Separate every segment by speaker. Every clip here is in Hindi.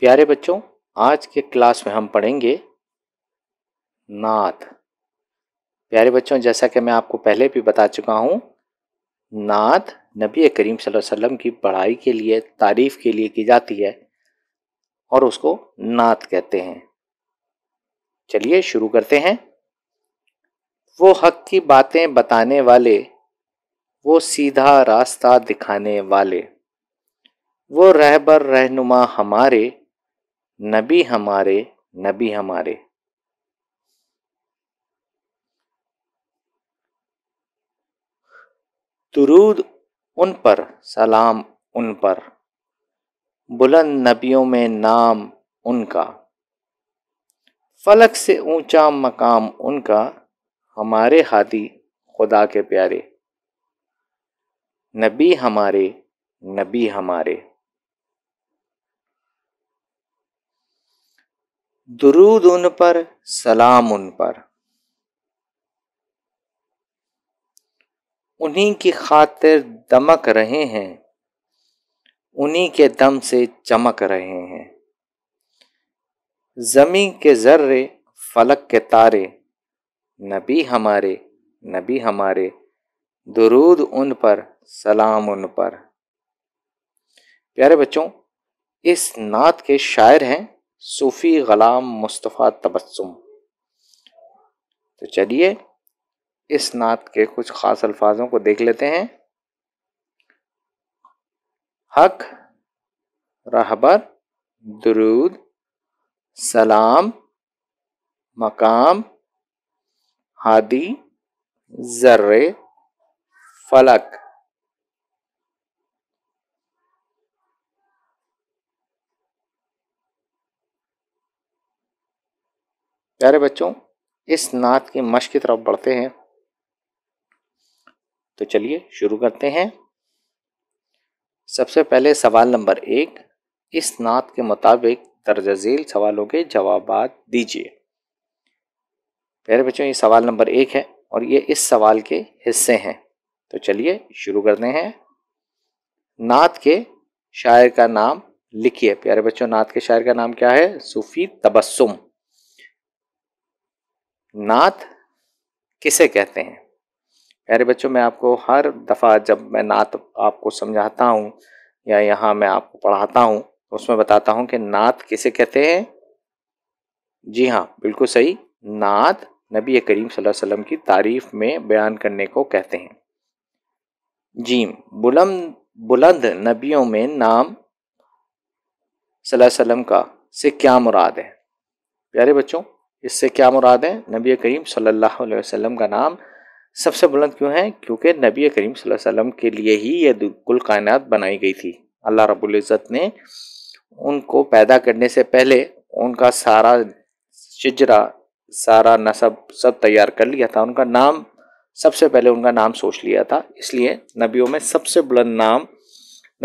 Speaker 1: प्यारे बच्चों आज के क्लास में हम पढ़ेंगे नात प्यारे बच्चों जैसा कि मैं आपको पहले भी बता चुका हूँ नात नबी करीम वसल्लम की पढ़ाई के लिए तारीफ़ के लिए की जाती है और उसको नात कहते हैं चलिए शुरू करते हैं वो हक की बातें बताने वाले वो सीधा रास्ता दिखाने वाले वो रहबर रहनुमा हमारे नबी हमारे नबी हमारे दुरूद उन पर सलाम उन पर बुलंद नबियों में नाम उनका फलक से ऊंचा मकाम उनका हमारे हाथी खुदा के प्यारे नबी हमारे नबी हमारे दुरूद उन पर सलाम उन पर उन्हीं की खातिर दमक रहे हैं उन्हीं के दम से चमक रहे हैं जमी के ज़र्रे फलक के तारे नबी हमारे नबी हमारे दुरूद उन पर सलाम उन पर प्यारे बच्चों इस नात के शायर हैं सूफ़ी ग़लाम मुस्तफ़ा तबस्सुम तो चलिए इस नात के कुछ ख़ास अल्फाजों को देख लेते हैं हक रहबर दरूद सलाम मकाम हादी ज़र्रे फलक प्यारे बच्चों इस नात की मश की तरफ बढ़ते हैं तो चलिए शुरू करते हैं सबसे पहले सवाल नंबर एक इस नात के मुताबिक दर्ज झेल सवालों के जवाब दीजिए प्यारे बच्चों ये सवाल नंबर एक है और ये इस सवाल के हिस्से हैं तो चलिए शुरू करते हैं नात के शायर का नाम लिखिए प्यारे बच्चों नात के शायर का नाम क्या है सूफी तबस्सुम नात किसे कहते हैं प्यारे बच्चों मैं आपको हर दफ़ा जब मैं नात आपको समझाता हूँ या यहाँ मैं आपको पढ़ाता हूँ तो उसमें बताता हूँ कि नात किसे कहते हैं जी हाँ बिल्कुल सही नात नबी करीम सल्लल्लाहु अलैहि वसल्लम की तारीफ़ में बयान करने को कहते हैं जीम बुलंद बुलंद नबियों में नाम सल्लल्लाहु अलैहि वसल्लम का से क्या मुराद है प्यारे बच्चों इससे क्या मुराद है नबी करीम सल्लल्लाहु अलैहि वसल्लम का नाम सबसे बुलंद क्यों है क्योंकि नबी करीम वसल्लम के लिए ही यह कुल कायनात बनाई गई थी अल्लाह रबुल्ज़त ने उनको पैदा करने से पहले उनका सारा शिजरा सारा नसब सब तैयार कर लिया था उनका नाम सबसे पहले उनका नाम सोच लिया था इसलिए नबियों में सबसे बुलंद नाम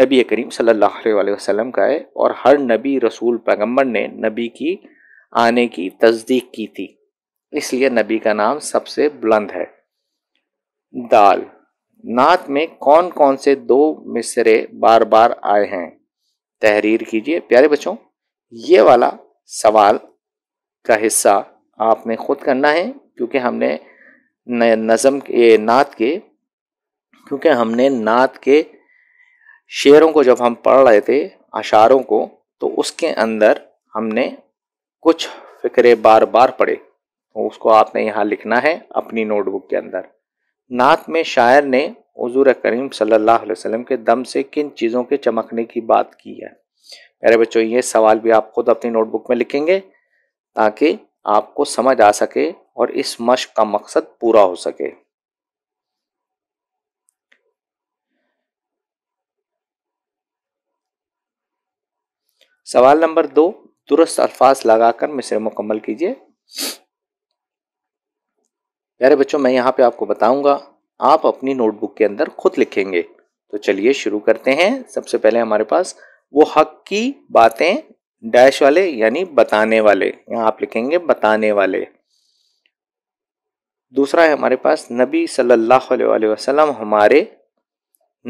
Speaker 1: नबी करीम सल्लल्लाहु अलैहि वसल्लम का है और हर नबी रसूल पैगम्बर ने नबी की आने की तस्दीक की थी इसलिए नबी का नाम सबसे बुलंद है दाल नात में कौन कौन से दो मिसरे बार बार आए हैं तहरीर कीजिए प्यारे बच्चों ये वाला सवाल का हिस्सा आपने खुद करना है क्योंकि हमने नज़म के नात के क्योंकि हमने नात के शेरों को जब हम पढ़ रहे थे अशारों को तो उसके अंदर हमने कुछ फिक्रे बार बार पड़े उसको आपने यहाँ लिखना है अपनी नोटबुक के अंदर नात में शायर ने हजूर करीम सल्लल्लाहु अलैहि वसल्लम के दम से किन चीज़ों के चमकने की बात की है मेरे बच्चों ये सवाल भी आप खुद अपनी नोटबुक में लिखेंगे ताकि आपको समझ आ सके और इस मश्क का मकसद पूरा हो सके सवाल नंबर दो दुरुस्त अल्फाज लगाकर मिसरे मुकम्मल कीजिए प्यारे बच्चों मैं यहाँ पे आपको बताऊंगा आप अपनी नोटबुक के अंदर खुद लिखेंगे तो चलिए शुरू करते हैं सबसे पहले हमारे पास वो हक की बातें डैश वाले यानी बताने वाले यहाँ आप लिखेंगे बताने वाले दूसरा है हमारे पास नबी सल्लल्लाहु अलैहि वसल्लम हमारे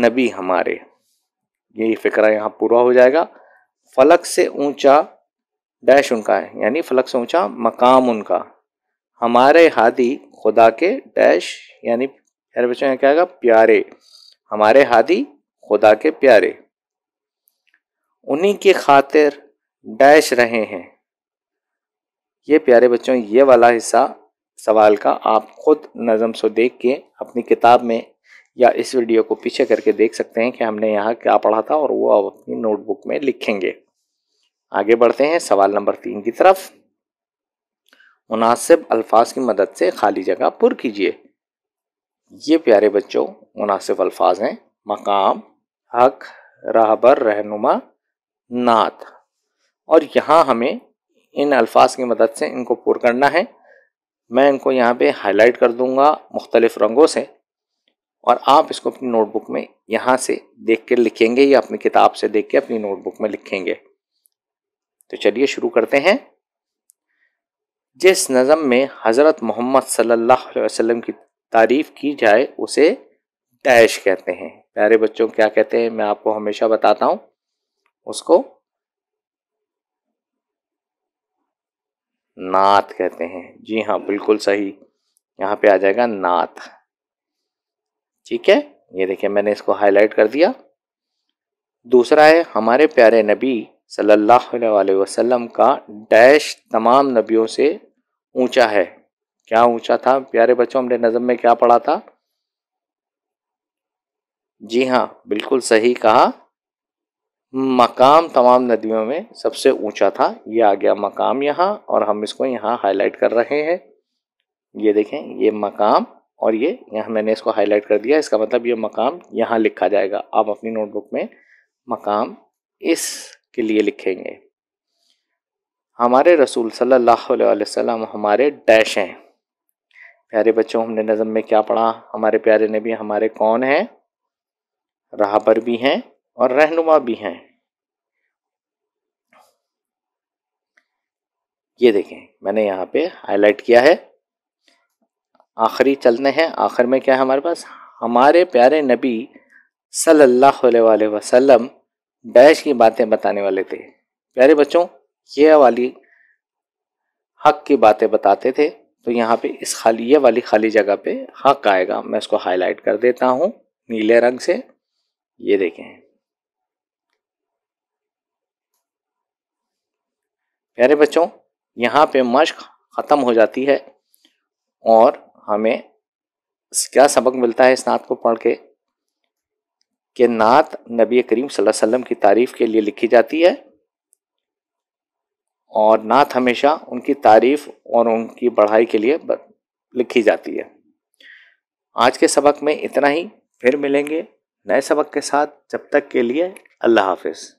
Speaker 1: नबी हमारे यही फिक्रा यहाँ पूरा हो जाएगा फलक से ऊंचा डैश उनका है यानी फलक से ऊंचा मकाम उनका हमारे हादी खुदा के डैश यानी प्यारे बच्चों यहाँ क्या आएगा प्यारे हमारे हादी खुदा के प्यारे उन्हीं की खातिर डैश रहे हैं ये प्यारे बच्चों ये वाला हिस्सा सवाल का आप खुद नज़म से देख के अपनी किताब में या इस वीडियो को पीछे करके देख सकते हैं कि हमने यहाँ क्या पढ़ा था और वो आप अपनी नोटबुक में लिखेंगे आगे बढ़ते हैं सवाल नंबर तीन की तरफ मुनासिब अल्फाज की मदद से खाली जगह पुर कीजिए ये प्यारे बच्चों मुनासिब अल्फाज हैं मकाम हक राहबर रहनुमा नात और यहाँ हमें इन अल्फाज की मदद से इनको पुर करना है मैं इनको यहाँ पे हाईलाइट कर दूँगा मुख्तलिफ़ रंगों से और आप इसको अपनी नोटबुक में यहाँ से देख कर लिखेंगे या अपनी किताब से देख के अपनी नोटबुक में लिखेंगे तो चलिए शुरू करते हैं जिस नज़म में हज़रत मोहम्मद सल्लल्लाहु अलैहि वसल्लम की तारीफ़ की जाए उसे डैश कहते हैं प्यारे बच्चों क्या कहते हैं मैं आपको हमेशा बताता हूँ उसको नात कहते हैं जी हाँ बिल्कुल सही यहाँ पे आ जाएगा नात ठीक है ये देखिए मैंने इसको हाईलाइट कर दिया दूसरा है हमारे प्यारे नबी सल्ला वसम का डैश तमाम नबियों से ऊंचा है क्या ऊंचा था प्यारे बच्चों हमने नज़म में क्या पढ़ा था जी हाँ बिल्कुल सही कहा मकाम तमाम नदियों में सबसे ऊंचा था ये आ गया मकाम यहाँ और हम इसको यहाँ हाईलाइट कर रहे हैं ये देखें ये मकाम और ये यहाँ मैंने इसको हाईलाइट कर दिया इसका मतलब ये मकाम यहाँ लिखा जाएगा आप अपनी नोटबुक में मकाम इस के लिए लिखेंगे हमारे रसूल सल्लल्लाहु अलैहि वसल्लम हमारे डैश हैं प्यारे बच्चों हमने नज़म में क्या पढ़ा हमारे प्यारे नबी हमारे कौन हैं राहबर भी हैं और रहनुमा भी हैं ये देखें मैंने यहाँ पे हाईलाइट किया है आखिरी चलने हैं आखिर में क्या है हमारे पास हमारे प्यारे नबी सल्लल्लाहु अलैहि वसल्लम डैश की बातें बताने वाले थे प्यारे बच्चों ये वाली हक की बातें बताते थे तो यहाँ पे इस खाली ये वाली खाली जगह पे हक आएगा मैं इसको हाईलाइट कर देता हूँ नीले रंग से ये देखें प्यारे बच्चों यहाँ पे मश्क ख़त्म हो जाती है और हमें क्या सबक मिलता है स्नात को पढ़ के कि नात नबी करीम सल्लल्लाहु अलैहि वसल्लम की तारीफ़ के लिए लिखी जाती है और नात हमेशा उनकी तारीफ़ और उनकी बढ़ाई के लिए लिखी जाती है आज के सबक में इतना ही फिर मिलेंगे नए सबक के साथ जब तक के लिए अल्लाह हाफिज़